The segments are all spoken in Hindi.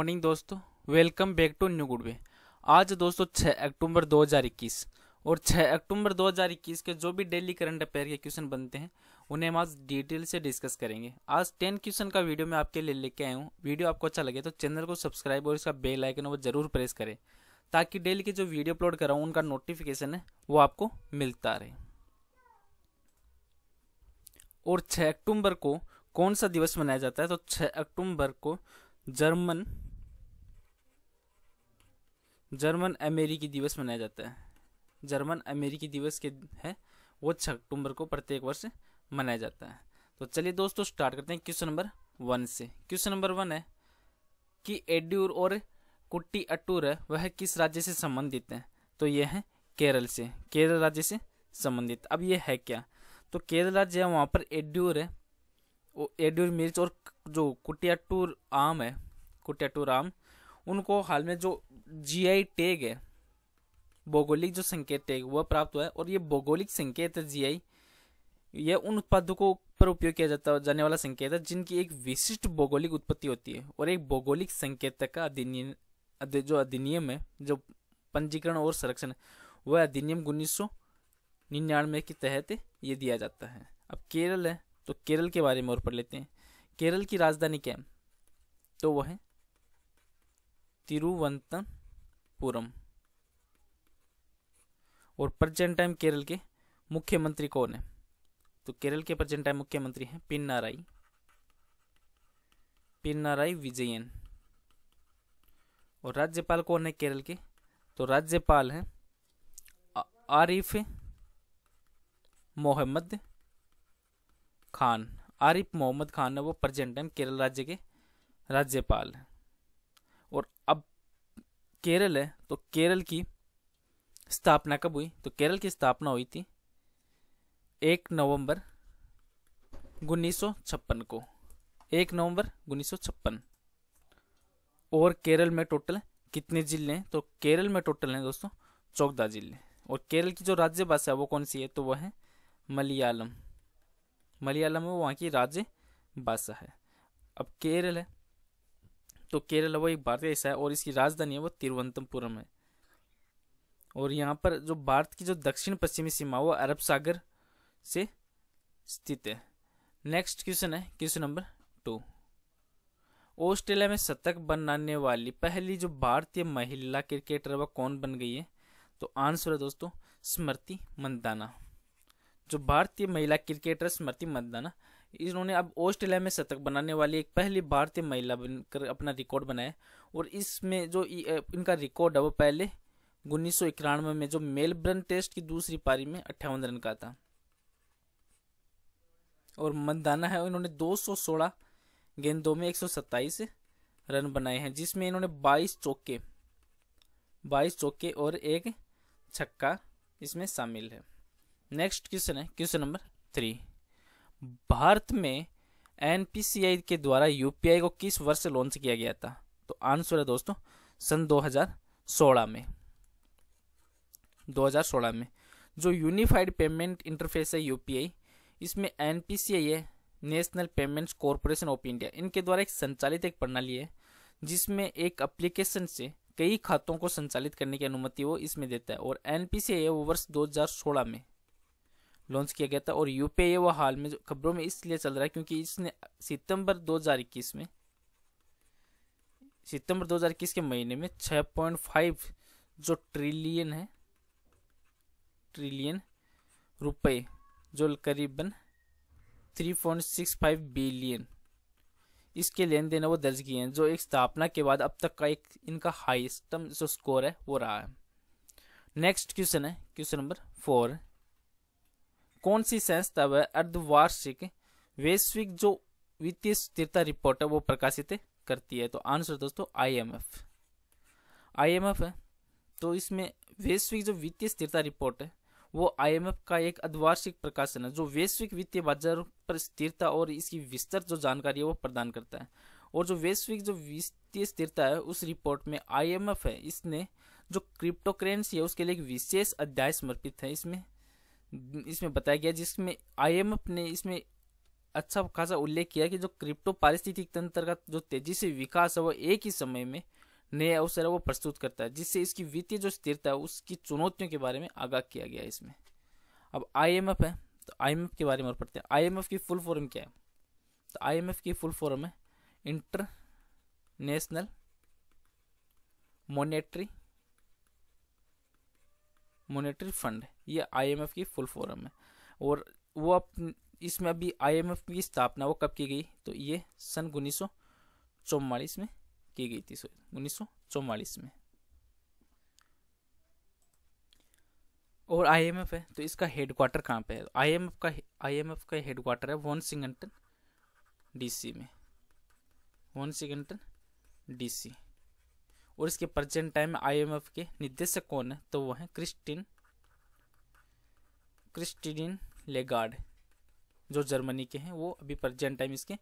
मॉर्निंग दोस्तों welcome back to new good way आज दोस्तों 6 अक्टूबर 2021 और 6 अक्टूबर 2021 के जो भी डेली करंट अफेयर के क्वेश्चन बनते हैं उन्हें हम आज डिटेल से डिस्कस करेंगे आज 10 क्वेश्चन का वीडियो मैं आपके लिए लेके आया हूँ वीडियो आपको अच्छा लगे तो चैनल को सब्सक्राइब और इसका बेल आइकन वो जरूर प्रेस करें ताकि डेली के जो वीडियो अपलोड कर रहा हूँ उनका नोटिफिकेशन है वो आपको मिलता रहे और छः अक्टूबर को कौन सा दिवस मनाया जाता है तो छः अक्टूबर को जर्मन जर्मन अमेरिकी दिवस मनाया जाता है जर्मन अमेरिकी दिवस के है वो छः अक्टूबर को प्रत्येक वर्ष मनाया जाता है तो चलिए दोस्तों स्टार्ट करते हैं क्वेश्चन नंबर वन से क्वेश्चन नंबर वन है कि एड्यूर और कुट्टी अट्टूर है वह किस राज्य से संबंधित है तो यह है केरल से केरल राज्य से संबंधित अब ये है क्या तो केरल राज्य है वहाँ पर एड्यूर है एड्यूर मिर्च और जो कुटियाटूर आम है कुटियाटूर आम उनको हाल में जो जीआई टैग है भौगोलिक जो संकेत टैग वह प्राप्त हुआ है और ये भौगोलिक संकेत है जीआई यह उन उत्पादों को पर उपयोग किया जाता जाने वाला संकेत है जिनकी एक विशिष्ट भौगोलिक उत्पत्ति होती है और एक भौगोलिक संकेतक का अधिनियम जो अधिनियम है जो पंजीकरण और संरक्षण वह अधिनियम उन्नीस सौ निन्यानवे के तहत ये दिया जाता है अब केरल है तो केरल के बारे में और पढ़ लेते हैं केरल की राजधानी क्या है तो वह है तिरुवंतपुरम और प्रजेंट टाइम केरल के मुख्यमंत्री कौन है तो केरल के प्रजेंट टाइम मुख्यमंत्री हैं पिन्नाराई पिन्नाराई विजयन और राज्यपाल कौन है केरल के तो राज्यपाल हैं आरिफ मोहम्मद खान आरिफ मोहम्मद खान है वो प्रजेंट टाइम केरल राज्य के राज्यपाल हैं केरल है तो केरल की स्थापना कब हुई तो केरल की स्थापना हुई थी एक नवंबर उन्नीस को एक नवंबर उन्नीस और केरल में टोटल कितने जिले हैं तो केरल में टोटल हैं दोस्तों चौदह जिले और केरल की जो राज्य भाषा है वो कौन सी है तो वह है मलयालम मलयालम वहाँ की राज्य भाषा है अब केरल है तो केरल वो एक भारतीय हिस्सा है और इसकी राजधानी है वो तिरुवनंतपुरम है और यहाँ पर जो भारत की जो दक्षिण पश्चिमी सीमा वो अरब सागर से स्थित है नेक्स्ट क्वेश्चन है क्वेश्चन नंबर टू ऑस्ट्रेलिया में शतक बनाने वाली पहली जो भारतीय महिला क्रिकेटर वह कौन बन गई है तो आंसर है दोस्तों स्मृति मंदाना जो भारतीय महिला क्रिकेटर स्मृति मंदाना इन्होंने अब ऑस्ट्रेलिया में शतक बनाने वाली एक पहली भारतीय महिला बनकर अपना रिकॉर्ड बनाया और इसमें जो इनका रिकॉर्ड है वो पहले उन्नीस में जो मेलबर्न टेस्ट की दूसरी पारी में अट्ठावन रन का था और मंदाना है इन्होंने 216 गेंदों में 127 रन बनाए हैं जिसमें इन्होंने 22 चौके 22 चौके और एक छक्का इसमें शामिल है नेक्स्ट क्वेश्चन है क्वेश्चन नंबर थ्री भारत में एन के द्वारा यूपीआई को किस वर्ष लॉन्च किया गया था तो आंसर है दोस्तों सन 2016 में 2016 में जो यूनिफाइड पेमेंट इंटरफेस है यूपीआई इसमें एन है national payments corporation of India इनके द्वारा एक संचालित एक प्रणाली है जिसमें एक अप्लीकेशन से कई खातों को संचालित करने की अनुमति वो इसमें देता है और एन है वो वर्ष 2016 में लॉन्च किया गया था और यूपीआई वो हाल में खबरों में इसलिए चल रहा है क्योंकि इसने सितंबर 2021 में सितंबर 2021 के महीने में 6.5 जो ट्रिलियन है ट्रिलियन रुपए जो करीबन 3.65 बिलियन इसके लेन देन वो दर्ज किए हैं जो एक स्थापना के बाद अब तक का एक इनका हाइस्टम जो स्कोर है वो रहा है नेक्स्ट क्वेश्चन है क्वेश्चन नंबर फोर कौन सी संस्था व अर्धवार्षिक वैश्विक जो वित्तीय स्थिरता रिपोर्ट है वो प्रकाशित करती है तो आंसर दोस्तों आईएमएफ आईएमएफ है तो इसमें वैश्विक जो वित्तीय स्थिरता रिपोर्ट है वो आईएमएफ का एक अद्वार्षिक प्रकाशन है जो वैश्विक वित्तीय बाजार पर स्थिरता और इसकी विस्तृत जो जानकारी है वो प्रदान करता है और जो वैश्विक जो वित्तीय स्थिरता है उस रिपोर्ट में आईएमएफ है इसने जो क्रिप्टो करेंसी है उसके लिए एक विशेष अध्याय समर्पित है इसमें इसमें बताया गया जिसमें आईएमएफ ने इसमें अच्छा खासा उल्लेख किया कि जो क्रिप्टो पारिस्थितिक तंत्र का जो तेजी से विकास है वो एक ही समय में नए अवसर वो प्रस्तुत करता है जिससे इसकी वित्तीय जो स्थिरता है उसकी चुनौतियों के बारे में आगाह किया गया इसमें अब आईएमएफ है तो आईएमएफ के बारे में और पढ़ते हैं आईएमएफ की फुल फॉर्म क्या है तो आईएमएफ की फुल फॉर्म है इंटरनेशनल मोनिट्री मोनिट्री फंड ये आईएमएफ की फुल फॉरम है और वो अप इसमें अभी आईएमएफ की स्थापना वो कब की गई तो ये सन उन्नीस में की गई थी सॉरी उन्नीस में और आईएमएफ है तो इसका हेडक्वार्टर कहाँ पे है आईएमएफ का आईएमएफ का हेडक्वार्टर है वन वॉन्सिंगटन डीसी में वन वॉन्सिंगटन डीसी और इसके प्रेजेंट टाइम में आई के निदेशक कौन है तो वो है क्रिस्टिन क्रिस्टिन लेगार्ड जो जर्मनी के हैं वो अभी प्रेजेंट टाइम इसके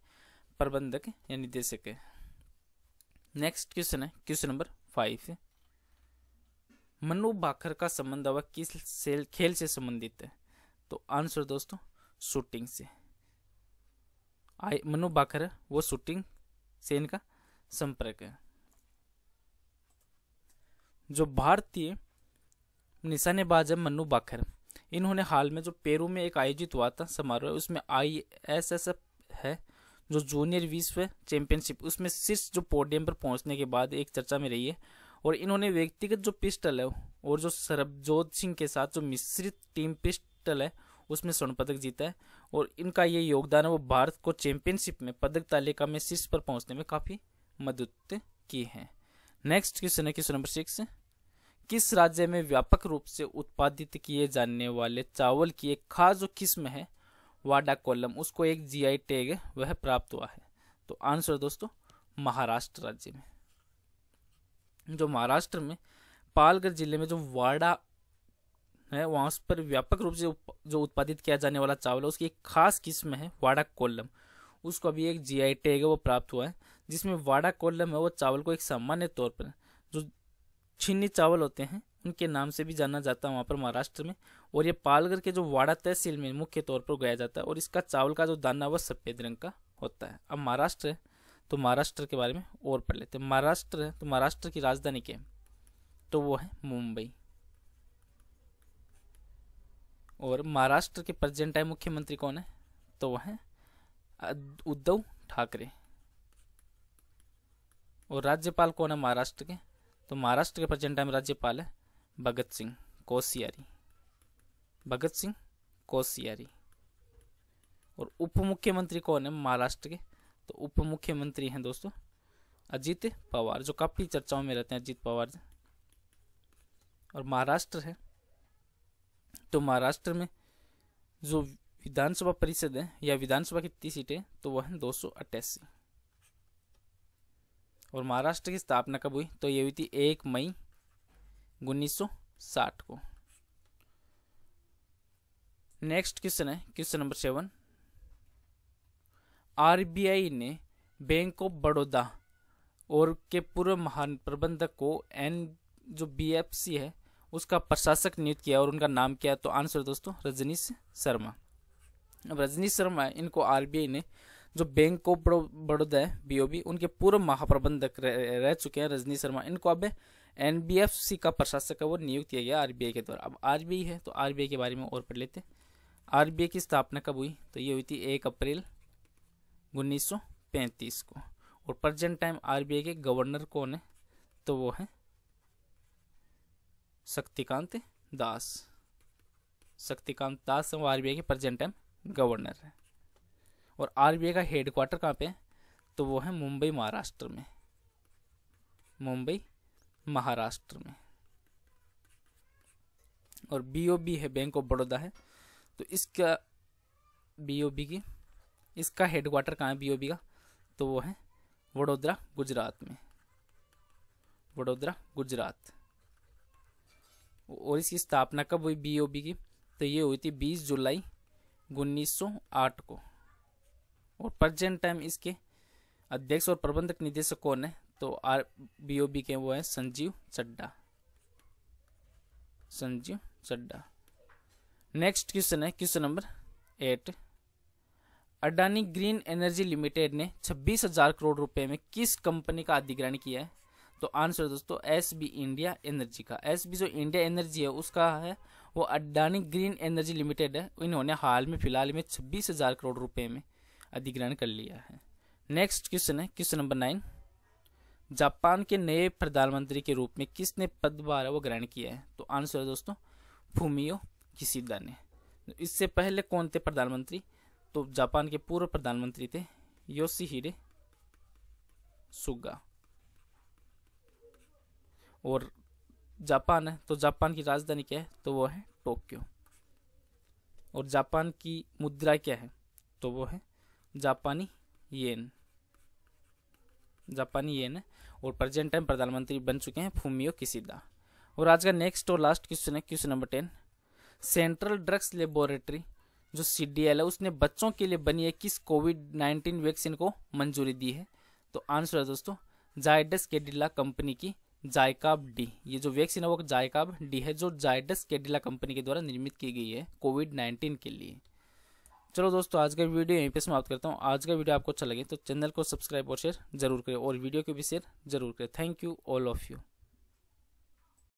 प्रबंधक या निदेशक है नेक्स्ट क्वेश्चन है question number five Manu Bhaker का संबंध अब किस सेल खेल से संबंधित है तो आंसर दोस्तों शूटिंग से आई मनु बाखर वो शूटिंग से इनका संपर्क है जो भारतीय निशानेबाज है मन्नू बाखर इन्होंने हाल में जो पेरू में एक आयोजित हुआ था समारोह उसमें आई एस एस एफ है जो जूनियर विश्व चैंपियनशिप उसमें शीर्ष जो पोडियम पर पहुंचने के बाद एक चर्चा में रही है और इन्होंने व्यक्तिगत जो पिस्टल है और जो सरबजोत सिंह के साथ जो मिश्रित टीम पिस्टल है उसमें स्वर्ण पदक जीता है और इनका ये योगदान है वो भारत को चैंपियनशिप में पदक तालिका में शीर्ष पर पहुंचने में काफ़ी मदद की है नेक्स्ट क्वेश्चन है क्वेश्चन नंबर सिक्स किस राज्य में व्यापक रूप से उत्पादित किए जाने वाले चावल की एक खास जो किस्म है वाडा कोलम उसको एक जीआई टैग वह प्राप्त हुआ है तो आंसर दोस्तों महाराष्ट्र राज्य में जो महाराष्ट्र में पालगढ़ जिले में जो वाडा है वहाँ पर व्यापक रूप से जो उत्पादित किया जाने वाला चावल है उसकी एक खास किस्म है वाडा कोल्लम उसको अभी एक जीआई टैग है वो प्राप्त हुआ है जिसमें वाडा कोल्लम है वो चावल को एक सामान्य तौर पर छिन्नी चावल होते हैं उनके नाम से भी जाना जाता है वहाँ पर महाराष्ट्र में और ये पालगढ़ के जो वाड़ा तहसील में मुख्य तौर पर उगाया जाता है और इसका चावल का जो दाना वह सफ़ेद रंग का होता है अब महाराष्ट्र तो महाराष्ट्र के बारे में और पढ़ लेते हैं महाराष्ट्र तो महाराष्ट्र की राजधानी क्या है तो वो है मुंबई और महाराष्ट्र के प्रेजेंट टाइम मुख्यमंत्री कौन है तो वह है उद्धव ठाकरे और राज्यपाल कौन है महाराष्ट्र के तो महाराष्ट्र के प्रेजेंट टाइम राज्यपाल है भगत सिंह कोशियारी भगत सिंह कोशियारी और उप मुख्यमंत्री कौन है महाराष्ट्र के तो उप मुख्यमंत्री हैं दोस्तों अजीत पवार जो काफ़ी चर्चाओं में रहते हैं अजीत पवार और महाराष्ट्र है तो महाराष्ट्र में जो विधानसभा परिषद है या विधानसभा की कितनी सीटें तो वह हैं दो सौ अट्ठासी और महाराष्ट्र की स्थापना कब हुई तो ये हुई थी एक मई उन्नीस को नेक्स्ट क्वेश्चन है क्वेश्चन नंबर सेवन आरबीआई ने बैंक ऑफ बड़ौदा और के पूर्व महान प्रबंधक को एन जो बीएफसी है उसका प्रशासक नियुक्त किया और उनका नाम क्या तो आंसर दोस्तों रजनीश शर्मा अब रजनीश शर्मा इनको आरबीआई ने जो बैंक ऑफ बड़ौदा है बीओबी उनके पूर्व महाप्रबंधक रह, रह चुके हैं रजनी शर्मा इनको अब एनबीएफसी का प्रशासक है वो नियुक्त किया गया आरबीआई के द्वारा अब आरबीआई है तो आरबीआई के बारे में और पढ़ लेते आरबीआई की स्थापना कब हुई तो ये हुई थी एक अप्रैल उन्नीस को और प्रजेंट टाइम आरबीआई के गवर्नर कौन है तो वो है शक्तिकांत दास शक्तिकांत दास वो आरबीआई के प्रजेंट टाइम गवर्नर है और आरबीआई का हेड क्वार्टर कहाँ पे है तो वो है मुंबई महाराष्ट्र में मुंबई महाराष्ट्र में और बीओबी है बैंक ऑफ बड़ौदा है तो इसका बीओबी की इसका हेड क्वार्टर कहाँ है बीओबी का तो वो है वडोदरा गुजरात में वडोदरा गुजरात और इसकी स्थापना कब हुई बीओबी की तो ये हुई थी 20 जुलाई 1908 को और प्रजेंट टाइम इसके अध्यक्ष और प्रबंधक निदेशक कौन है तो आर बी ओ बी के वो है संजीव चड्डा संजीव चड्डा नेक्स्ट क्वेश्चन है question number eight Adani green energy limited ने छब्बीस हजार करोड़ रुपए में किस कंपनी का अधिग्रहण किया है तो आंसर दोस्तों एस बी इंडिया एनर्जी का एस बी जो इंडिया एनर्जी है उसका है वो अडानी ग्रीन एनर्जी लिमिटेड है इन्होंने हाल में फिलहाल में छब्बीस हजार करोड़ रुपए में अधिग्रहण कर लिया है नेक्स्ट क्वेश्चन है क्वेश्चन नंबर नाइन जापान के नए प्रधानमंत्री के रूप में किसने पदभार वो ग्रहण किया है तो आंसर है दोस्तों फूमियो किसीदा ने इससे पहले कौन थे प्रधानमंत्री तो जापान के पूर्व प्रधानमंत्री थे योशीहिडे सुगा और जापान है तो जापान की राजधानी क्या है तो वो है टोक्यो और जापान की मुद्रा क्या है तो वो है जापानी येन जापानी येन है और प्रेजेंट टाइम प्रधानमंत्री बन चुके हैं फूमियो किसीदा और आज का नेक्स्ट और लास्ट क्वेश्चन है question number ten central drugs laboratory जो सी है उसने बच्चों के लिए बनी है किस कोविड नाइन्टीन वैक्सीन को मंजूरी दी है तो आंसर है दोस्तों जायडस केडिला कंपनी की जायकाब डी ये जो वैक्सीन है वो जायकाब डी है जो जायडस केडिला कंपनी के द्वारा निर्मित की गई है कोविड नाइन्टीन के लिए चलो दोस्तों आज का वीडियो यहीं पे समाप्त करता हूँ आज का वीडियो आपको अच्छा लगे तो चैनल को सब्सक्राइब और शेयर जरूर करें और वीडियो को भी शेयर जरूर करें thank you all of you